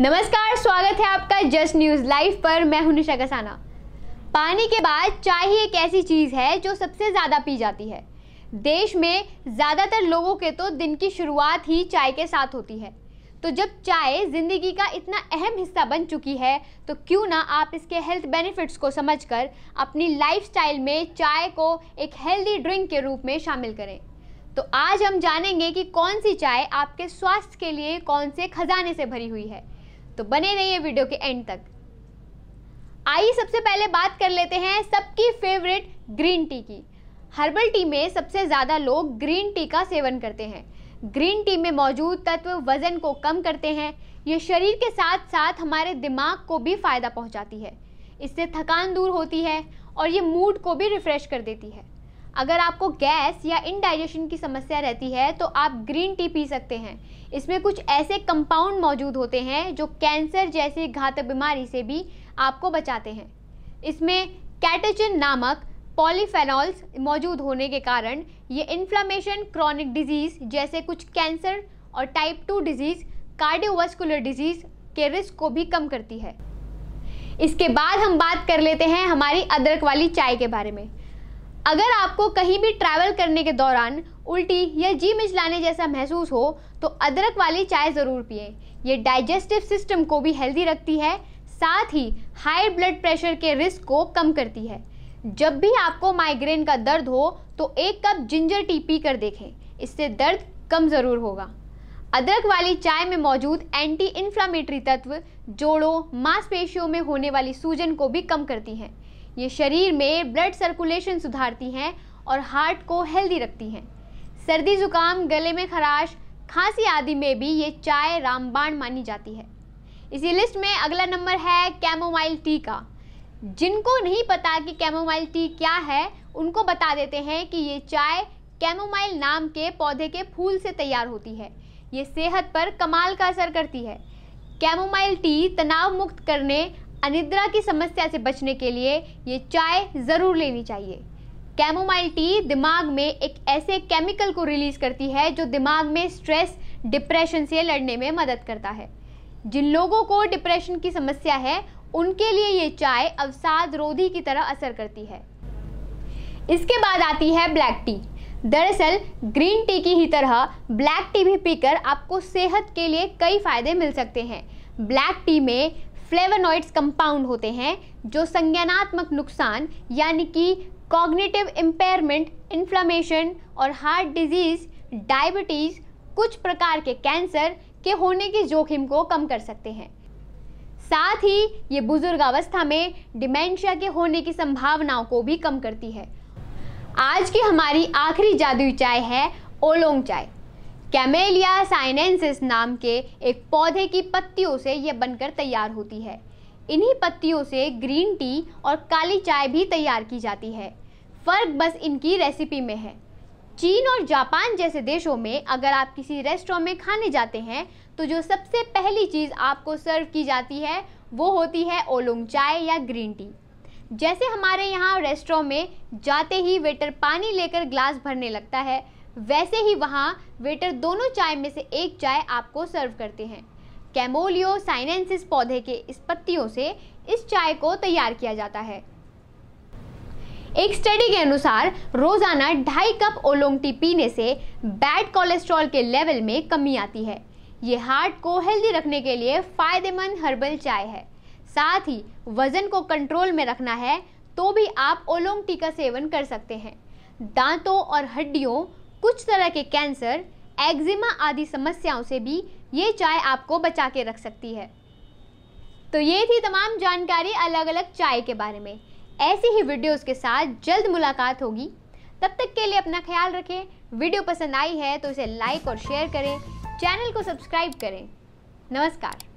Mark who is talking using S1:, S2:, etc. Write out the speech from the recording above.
S1: नमस्कार स्वागत है आपका जस्ट न्यूज लाइव पर मैं हूं निशा कसाना पानी के बाद चाय ही एक ऐसी चीज है जो सबसे ज्यादा पी जाती है देश में ज्यादातर लोगों के तो दिन की शुरुआत ही चाय के साथ होती है तो जब चाय जिंदगी का इतना अहम हिस्सा बन चुकी है तो क्यों ना आप इसके हेल्थ बेनिफिट्स को समझकर अपनी लाइफस्टाइल में चाय को एक हेल्दी ड्रिंक के रूप में शामिल करें तो आज हम जानेंगे कि कौन सी चाय आपके स्वास्थ्य के लिए कौन से खजाने से भरी हुई है तो बने रहिए वीडियो के एंड तक आइए सबसे पहले बात कर लेते हैं सबकी फेवरेट ग्रीन टी की हर्बल टी में सबसे ज़्यादा लोग ग्रीन टी का सेवन करते हैं ग्रीन टी में मौजूद तत्व वज़न को कम करते हैं ये शरीर के साथ साथ हमारे दिमाग को भी फ़ायदा पहुंचाती है इससे थकान दूर होती है और ये मूड को भी रिफ़्रेश कर देती है अगर आपको गैस या इनडाइजेशन की समस्या रहती है तो आप ग्रीन टी पी सकते हैं इसमें कुछ ऐसे कंपाउंड मौजूद होते हैं जो कैंसर जैसी घातक बीमारी से भी आपको बचाते हैं इसमें कैटेचिन नामक पॉलीफेनॉल्स मौजूद होने के कारण ये इन्फ्लामेशन क्रॉनिक डिजीज़ जैसे कुछ कैंसर और type two disease cardiovascular disease के रिस्क को भी कम करती है इसके बाद हम बात कर लेते हैं हमारी अदरक वाली चाय के बारे में अगर आपको कहीं भी ट्रैवल करने के दौरान उल्टी या जी मिचलाने जैसा महसूस हो तो अदरक वाली चाय ज़रूर पिए ये डाइजेस्टिव सिस्टम को भी हेल्दी रखती है साथ ही हाई ब्लड प्रेशर के रिस्क को कम करती है जब भी आपको माइग्रेन का दर्द हो तो एक कप जिंजर टी पी कर देखें इससे दर्द कम ज़रूर होगा अदरक वाली चाय में मौजूद एंटी इन्फ्लामेटरी तत्व जोड़ों मांसपेशियों में होने वाली सूजन को भी कम करती हैं ये शरीर में ब्लड सर्कुलेशन सुधारती हैं और हार्ट को हेल्दी रखती हैं सर्दी जुकाम गले में खराश खांसी आदि में भी ये चाय रामबाण मानी जाती है इसी लिस्ट में अगला नंबर है कैमोमाइल टी का जिनको नहीं पता कि कैमोमाइल टी क्या है उनको बता देते हैं कि ये चाय कैमोमाइल नाम के पौधे के फूल से तैयार होती है ये सेहत पर कमाल का असर करती है कैमोमाइल टी तनाव मुक्त करने अनिद्रा की समस्या से बचने के लिए ये चाय ज़रूर लेनी चाहिए कैमोमाइल टी दिमाग में एक ऐसे केमिकल को रिलीज करती है जो दिमाग में स्ट्रेस डिप्रेशन से लड़ने में मदद करता है जिन लोगों को डिप्रेशन की समस्या है उनके लिए ये चाय अवसाद रोधी की तरह असर करती है इसके बाद आती है ब्लैक टी दरअसल ग्रीन टी की ही तरह ब्लैक टी भी पीकर आपको सेहत के लिए कई फायदे मिल सकते हैं ब्लैक टी में फ्लेवोनॉइड्स कंपाउंड होते हैं जो संज्ञानात्मक नुकसान यानी कि कॉग्निटिव इम्पेयरमेंट इन्फ्लामेशन और हार्ट डिजीज डायबिटीज़ कुछ प्रकार के कैंसर के होने के जोखिम को कम कर सकते हैं साथ ही ये बुजुर्ग अवस्था में डिमेंशिया के होने की संभावनाओं को भी कम करती है आज की हमारी आखिरी जादुई चाय है ओलोंग चाय कैमेलिया साइनेंसिस नाम के एक पौधे की पत्तियों से यह बनकर तैयार होती है इन्हीं पत्तियों से ग्रीन टी और काली चाय भी तैयार की जाती है फ़र्क बस इनकी रेसिपी में है चीन और जापान जैसे देशों में अगर आप किसी रेस्टोरेंट में खाने जाते हैं तो जो सबसे पहली चीज़ आपको सर्व की जाती है वो होती है ओलोंग चाय या ग्रीन टी जैसे हमारे यहाँ रेस्टोरेंट में जाते ही वेटर पानी लेकर ग्लास भरने लगता है वैसे ही वहाँ वेटर दोनों चाय में से एक चाय आपको सर्व करते हैं कैमोलियो साइनेंसिस पौधे के इस पत्तियों से इस चाय को तैयार किया जाता है एक स्टडी के अनुसार रोजाना ढाई कप ओलोंग टी पीने से बैड कोलेस्ट्रॉल के लेवल में कमी आती है ये हार्ट को हेल्दी रखने के लिए फायदेमंद हर्बल चाय है साथ ही वजन को कंट्रोल में रखना है तो भी आप ओलोंग टी का सेवन कर सकते हैं दांतों और हड्डियों कुछ तरह के कैंसर एक्जिमा आदि समस्याओं से भी ये चाय आपको बचा के रख सकती है तो ये थी तमाम जानकारी अलग अलग चाय के बारे में ऐसी ही वीडियोस के साथ जल्द मुलाकात होगी तब तक के लिए अपना ख्याल रखें वीडियो पसंद आई है तो इसे लाइक और शेयर करें चैनल को सब्सक्राइब करें नमस्कार